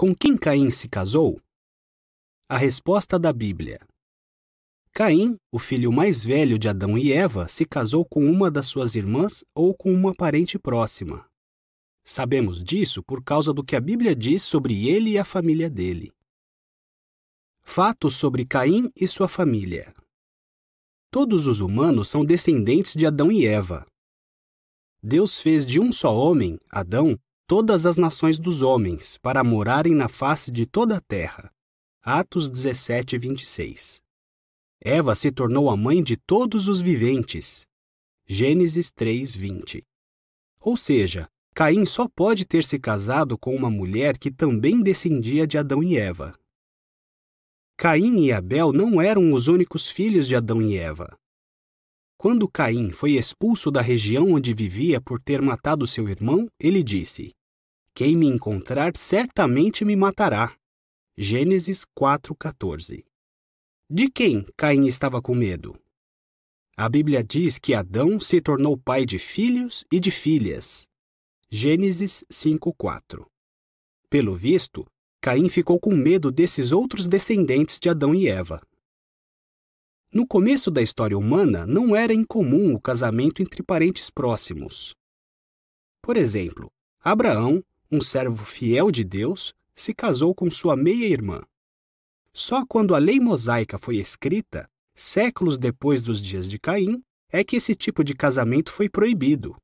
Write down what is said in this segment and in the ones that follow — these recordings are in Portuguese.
Com quem Caim se casou? A resposta da Bíblia. Caim, o filho mais velho de Adão e Eva, se casou com uma das suas irmãs ou com uma parente próxima. Sabemos disso por causa do que a Bíblia diz sobre ele e a família dele. Fatos sobre Caim e sua família. Todos os humanos são descendentes de Adão e Eva. Deus fez de um só homem, Adão, todas as nações dos homens, para morarem na face de toda a terra. Atos 17, 26. Eva se tornou a mãe de todos os viventes. Gênesis 3, 20. Ou seja, Caim só pode ter se casado com uma mulher que também descendia de Adão e Eva. Caim e Abel não eram os únicos filhos de Adão e Eva. Quando Caim foi expulso da região onde vivia por ter matado seu irmão, ele disse: quem me encontrar certamente me matará. Gênesis 4:14. De quem Caim estava com medo? A Bíblia diz que Adão se tornou pai de filhos e de filhas. Gênesis 5:4. Pelo visto, Caim ficou com medo desses outros descendentes de Adão e Eva. No começo da história humana, não era incomum o casamento entre parentes próximos. Por exemplo, Abraão, um servo fiel de Deus, se casou com sua meia-irmã. Só quando a lei mosaica foi escrita, séculos depois dos dias de Caim, é que esse tipo de casamento foi proibido.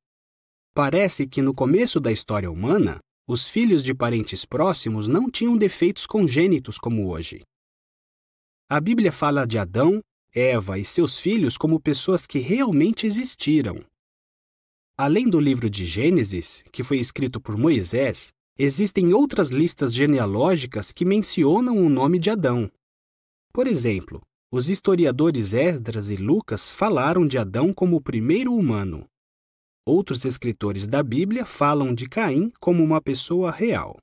Parece que no começo da história humana, os filhos de parentes próximos não tinham defeitos congênitos como hoje. A Bíblia fala de Adão, Eva e seus filhos como pessoas que realmente existiram. Além do livro de Gênesis, que foi escrito por Moisés, existem outras listas genealógicas que mencionam o nome de Adão. Por exemplo, os historiadores Esdras e Lucas falaram de Adão como o primeiro humano. Outros escritores da Bíblia falam de Caim como uma pessoa real.